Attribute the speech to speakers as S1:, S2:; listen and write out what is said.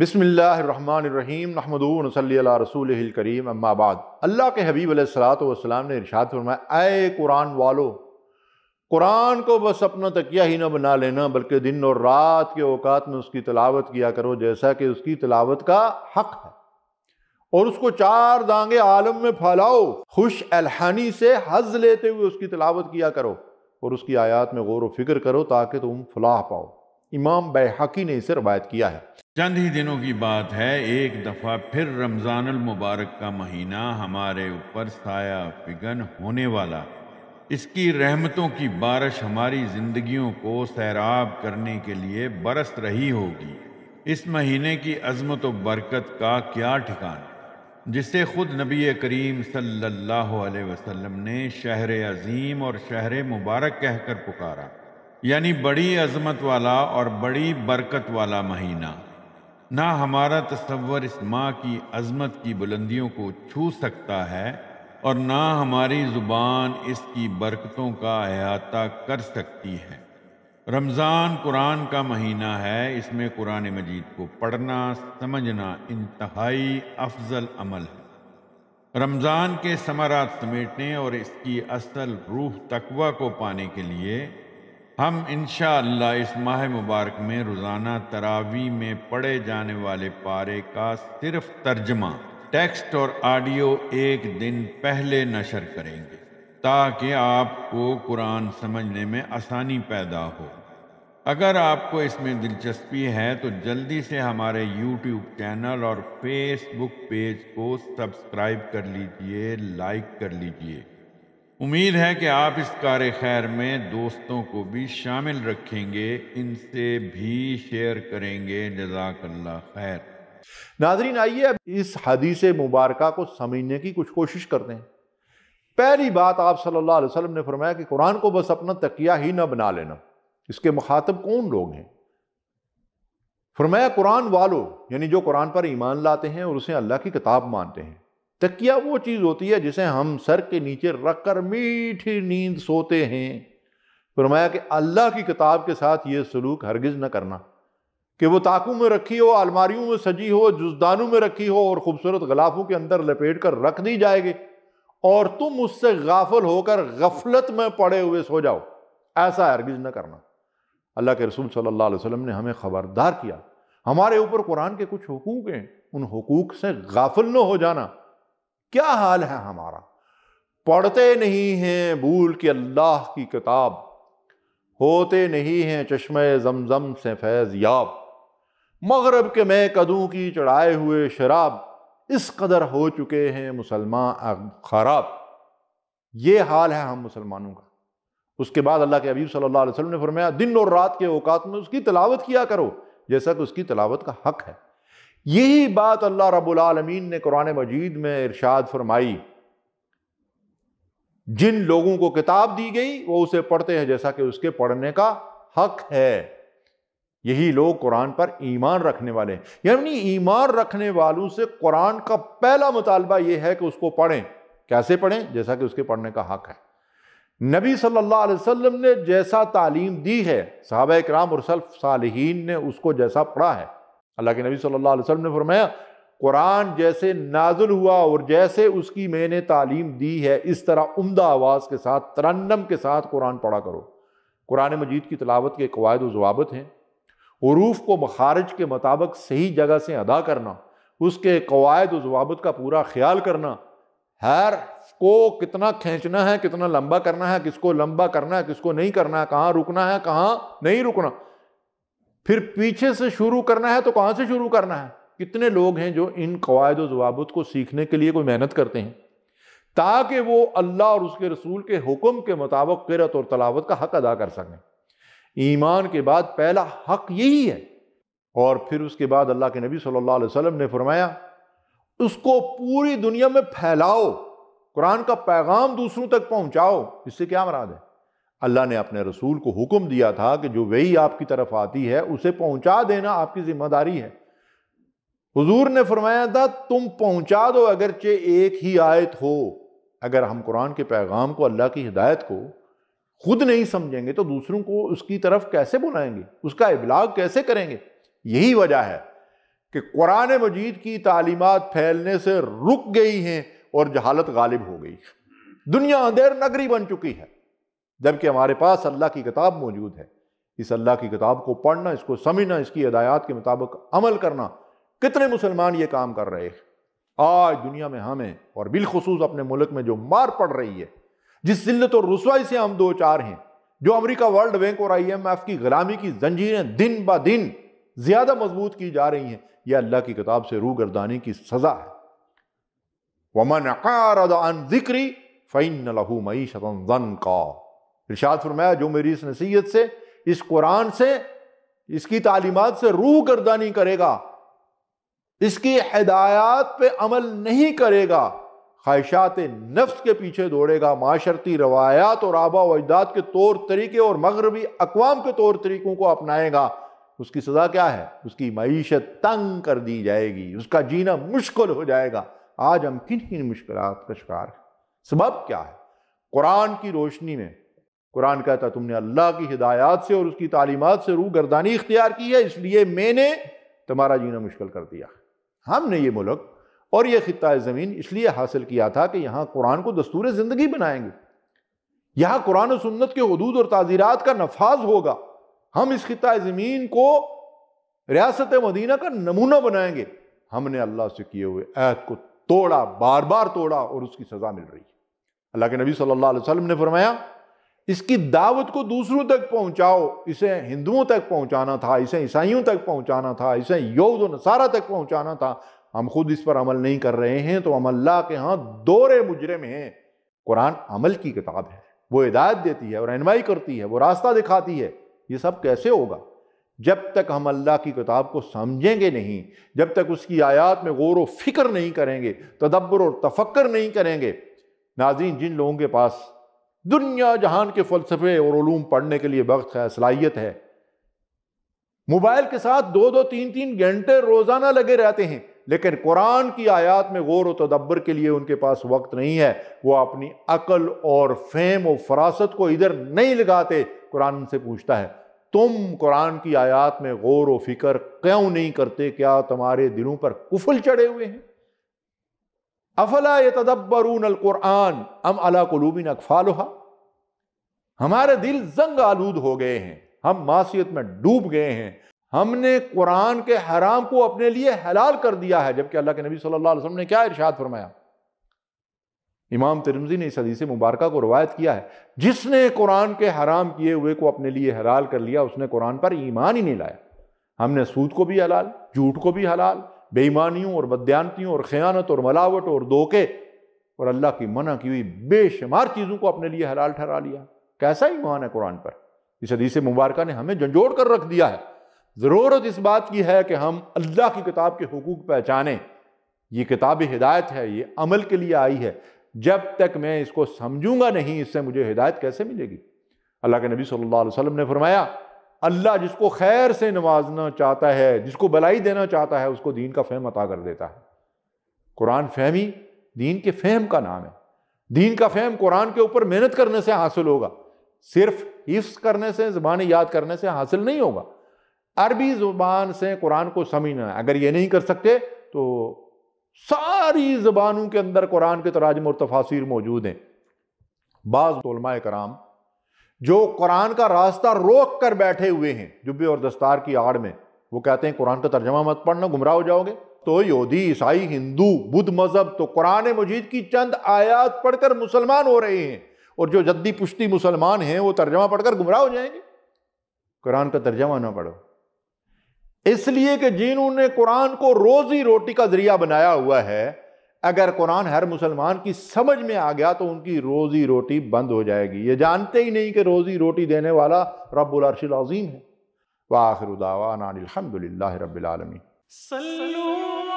S1: बसमीम नहमदूनसल्ला रसूल करीम अम्माबाद अल्लाह के हबीब सलाम ने इरशाद फरमाया आए कुरान वालो कुरान को बस अपना तकिया ही न बना लेना बल्कि दिन और रात के अवकात में उसकी तलावत किया करो जैसा कि उसकी तलावत का हक है और उसको चार दांगे आलम में फैलाओ खुश अलहानी से हज लेते हुए उसकी तलावत किया करो और उसकी आयात में गौर व फिक्र करो ताकि तुम फलाह पाओ इमाम बेहकी ने इसे रवायत किया है
S2: चंद ही दिनों की बात है एक दफ़ा फिर रमज़ान मुबारक का महीना हमारे ऊपर साया फिगन होने वाला इसकी रहमतों की बारिश हमारी ज़िंदगियों को सैराब करने के लिए बरस रही होगी इस महीने की अजमत व बरकत का क्या ठिकाना जिसे खुद नबी करीम सल्लल्लाहु अलैहि वसल्लम ने शहर अजीम और शहर मुबारक कहकर पुकारा यानी बड़ी अजमत वाला और बड़ी बरकत वाला महीना ना हमारा तस्वर इस माह की अजमत की बुलंदियों को छू सकता है और ना हमारी ज़ुबान इसकी बरकतों का अहाता कर सकती है रमज़ान कुरान का महीना है इसमें कुरान मजीद को पढ़ना समझना इंतहाई अफजल अमल है रमज़ान के समारात समेटने और इसकी असल रूह तकवा को पाने के लिए हम इन इस माह मुबारक में रोज़ाना तरावी में पढ़े जाने वाले पारे का सिर्फ तर्जमा टेक्स्ट और ऑडियो एक दिन पहले नशर करेंगे ताकि आपको कुरान समझने में आसानी पैदा हो अगर आपको इसमें दिलचस्पी है तो जल्दी से हमारे यूट्यूब चैनल और फेसबुक पेज को सब्सक्राइब कर लीजिए लाइक कर लीजिए उम्मीद है कि आप इस कार खैर में दोस्तों को भी शामिल रखेंगे इनसे भी शेयर करेंगे जजाकल्ला खैर
S1: नाजरीन आइए अब इस हदीस मुबारक को समझने की कुछ कोशिश करते हैं पहली बात आप सल्लल्लाहु अलैहि वसल्लम ने फरमाया कि कुरान को बस अपना तकिया ही ना बना लेना इसके मुखातब कौन लोग हैं फरमाया कुरान वालों यानी जो कुरान पर ईमान लाते हैं और उसे अल्लाह की किताब मानते हैं तकिया वो चीज़ होती है जिसे हम सर के नीचे रख कर मीठी नींद सोते हैं फरमाया कि अल्लाह की किताब के साथ ये सलूक हरगिज़ न करना कि वो ताकू में रखी हो अलमारियों में सजी हो जुजदानों में रखी हो और खूबसूरत गलाफों के अंदर लपेट कर रख दी जाएगी और तुम उससे गाफल होकर गफलत में पड़े हुए सो जाओ ऐसा हरगिज़ न करना अल्लाह के रसूल सल्लल्लाहु अलैहि वसल्लम ने हमें ख़बरदार किया हमारे ऊपर कुरान के कुछ हकूक़ हैं उन हकूक़ से गाफल न हो जाना क्या हाल है हमारा पढ़ते नहीं हैं भूल के अल्लाह की किताब होते नहीं हैं चश्मे जमजम से फैज़ याब मगरब के मैं कदों की चढ़ाए हुए शराब इस कदर हो चुके हैं मुसलमान खराब ये हाल है हम मुसलमानों का उसके बाद अल्लाह के अबीब सल्लल्लाहु अलैहि वसल्लम ने फरमाया दिन और रात के औकात में उसकी तलावत किया करो जैसा कि उसकी तलावत का हक है यही बात अल्लाह रबालमीन ने कुरान मजीद में इरशाद फरमाई जिन लोगों को किताब दी गई वो उसे पढ़ते हैं जैसा कि उसके पढ़ने का हक है यही लोग कुरान पर ईमान रखने वाले हैं यानी ईमान रखने वालों से कुरान का पहला मुतालबा यह है कि उसको पढ़ें कैसे पढ़ें जैसा कि उसके पढ़ने का हक है नबी सल्लल्लाहु अलैहि वसल्लम ने जैसा तालीम दी है साहब कराम और सल्फ सालहीन ने उसको जैसा पढ़ा है अल्लाह के नबी सल्लल्लाहु अलैहि वसल्लम ने फरमाया कुरान जैसे नाजुल हुआ और जैसे उसकी मैंने तालीम दी है इस तरह उमदा आवाज़ के साथ तरन्नम के साथ कुरान पढ़ा करो कुरान मजीद की तलावत के कवायद वाबत हैं हरूफ को मखारज के मुताबिक सही जगह से अदा करना उसके कवायद वाबत का पूरा ख्याल करना हर को कितना खींचना है कितना लंबा करना है किसको लंबा करना है किसको नहीं करना है कहाँ रुकना है कहाँ नहीं रुकना फिर पीछे से शुरू करना है तो कहाँ से शुरू करना है कितने लोग हैं जो इन कवायद जवाबत को सीखने के लिए कोई मेहनत करते हैं ताकि वो अल्लाह और उसके रसूल के हुक्म के मुताबिक किरत और तलावत का हक अदा कर सकें ईमान के बाद पहला हक यही है और फिर उसके बाद अल्लाह के नबी सल्लल्लाहु अलैहि वसल्लम ने फरमाया उसको पूरी दुनिया में फैलाओ कुरान का पैगाम दूसरों तक पहुंचाओ इससे क्या मराद है अल्लाह ने अपने रसूल को हुक्म दिया था कि जो वही आपकी तरफ आती है उसे पहुंचा देना आपकी जिम्मेदारी है हुजूर ने फरमाया था तुम पहुंचा दो अगरचे एक ही आयत हो अगर हम कुरान के पैगाम को अल्लाह की हिदायत को खुद नहीं समझेंगे तो दूसरों को उसकी तरफ कैसे बुलाएंगे उसका इबलाग कैसे करेंगे यही वजह है कि कुरान मजीद की तालीमत फैलने से रुक गई हैं और जहालत गालिब हो गई दुनिया अंधेर नगरी बन चुकी है जबकि हमारे पास अल्लाह की किताब मौजूद है इस अल्लाह की किताब को पढ़ना इसको समझना इसकी हदायात के मुताबिक अमल करना कितने मुसलमान ये काम कर रहे हैं आज दुनिया में हमें और बिलखसूस अपने मुल्क में जो मार पड़ रही है जिस जिल्लत और रसवाई से हम दो चार हैं जो अमरीका वर्ल्ड बैंक और आई एम एफ की गुलामी की जंजीरें दिन ब दिन ज़्यादा मजबूत की जा रही हैं यह अल्लाह की किताब से रू गर्दानी की सज़ा है वमन अकार जिक्री फ़ैन लहू मई शतन का इर्शाद फरमाया जो मेरी इस नसीहत से इस कुरान से इसकी तालीमत से रूह गर्दानी करेगा इसकी हदायत पे अमल नहीं करेगा ख्वाहिशात नफ्स के पीछे दौड़ेगा माशरती रवायात और आबा अजदाद के तौर तरीके और मगरबी अकवाम के तौर तरीकों को अपनाएगा उसकी सज़ा क्या है उसकी मीशत तंग कर दी जाएगी उसका जीना मुश्किल हो जाएगा आज हम किन किन मुश्किल का शिकार हैं सबब क्या है कुरान की रोशनी में कुरान कहता तुमने अल्लाह की हिदायत से और उसकी तालीमत से रू गर्दानी इख्तियार की है इसलिए मैंने तुम्हारा जीना मुश्किल कर दिया हमने ये मुल्क और ये ख़त्ता ज़मीन इसलिए हासिल किया था कि यहाँ कुरान को दस्तूर ज़िंदगी बनाएंगे यहाँ कुरान सुन्नत के हदूद और ताज़ीरत का नफाज होगा हम इस ख़त्ता ज़मीन को रियासत मदीना का नमूना बनाएंगे हमने अल्लाह से किए हुए अहद को तोड़ा बार बार तोड़ा और उसकी सज़ा मिल रही है अल्लाह के नबी सल्लल्लाहु अलैहि वसल्लम ने फरमाया इसकी दावत को दूसरों तक पहुंचाओ इसे हिंदुओं तक पहुंचाना था इसे ईसाइयों तक पहुंचाना था इसे यहूद और नसारा तक पहुंचाना था हम खुद इस पर अमल नहीं कर रहे हैं तो हम अल्लाह के यहाँ दोरे मुजरे में हैं कुरान अमल की किताब है वो हिदायत देती है और रहनमाई करती है वो रास्ता दिखाती है ये सब कैसे होगा जब तक हम अल्लाह की किताब को समझेंगे नहीं जब तक उसकी आयात में गौर व फिक्र नहीं करेंगे तदब्बर और तफक्र नहीं करेंगे नाजीन जिन लोगों के पास दुनिया जहान के फलसफे और ूम पढ़ने के लिए वक्त है सलाहियत है मोबाइल के साथ दो दो तीन तीन घंटे रोज़ाना लगे रहते हैं लेकिन कुरान की आयात में गौर व तदब्बर के लिए उनके पास वक्त नहीं है वो अपनी अकल और फेम और फरासत को इधर नहीं लगाते कुरान से पूछता है तुम कुरान की आयात में गौर व फिक्र क्यों नहीं करते क्या तुम्हारे दिलों पर कुफल चढ़े हुए हैं अफला तदब्बरून कुरान अम अला कलूबिन अकफाल हमारे दिल जंग आलूद हो गए हैं हम मासीत में डूब गए हैं हमने कुरान के हराम को अपने लिए हलाल कर दिया है जबकि अल्लाह के नबी सल्लल्लाहु अलैहि वसल्लम ने क्या इरशाद फरमाया इमाम तिरमजी ने इस हदीसी मुबारक को रवायत किया है जिसने कुरान के हराम किए हुए को अपने लिए हलाल कर लिया उसने कुरान पर ईमान ही नहीं लाया हमने सूद को भी हलाल झूठ को भी हलाल बेईमानियों और बदयानतियों और ख़यानत और मलावट और धोखे और अल्लाह की मना की हुई बेशुमार चीज़ों को अपने लिए हलाल ठहरा लिया कैसा ईमान है कुरान पर इस हदीस मुबारक ने हमें झंझोड़ कर रख दिया है ज़रूरत इस बात की है कि हम अल्लाह की किताब के हकूक़ पहचानें ये किताब हिदायत है ये अमल के लिए आई है जब तक मैं इसको समझूंगा नहीं इससे मुझे हिदायत कैसे मिलेगी अल्लाह के नबी सल्लल्लाहु अलैहि वसल्लम ने फरमाया अल्लाह जिसको खैर से नवाजना चाहता है जिसको भलाई देना चाहता है उसको दीन का फहम अता कर देता है कुरान फहमी दीन के फहम का नाम है दीन का फहम कुरान के ऊपर मेहनत करने से हासिल होगा सिर्फ हिफ्स करने से ज़बान याद करने से हासिल नहीं होगा अरबी ज़ुबान से कुरान को समझना अगर ये नहीं कर सकते तो सारी ज़बानों के अंदर कुरान के तराजम और तफासिर मौजूद हैं बाज़ कराम जो कुरान का रास्ता रोक कर बैठे हुए हैं जुब्बे और दस्तार की आड़ में वो कहते हैं कुरान का तर्जमा मत पढ़ना गुमराह हो जाओगे तो यहूदी ईसाई हिंदू बुद्ध मजहब तो कुरान मजीद की चंद आयात पढ़कर मुसलमान हो रहे हैं और जो जद्दी पुश्ती मुसलमान हैं वो तर्जमा पढ़कर गुमराह हो जाएंगे कुरान का तर्जमा ना पढ़ो इसलिए कि जिन्होंने कुरान को रोजी रोटी का जरिया बनाया हुआ है अगर कुरान हर मुसलमान की समझ में आ गया तो उनकी रोज़ी रोटी बंद हो जाएगी ये जानते ही नहीं कि रोज़ी रोटी देने वाला रब्बुल अर्शिल अज़ीम है वाखिर दावा नानिल रबालमी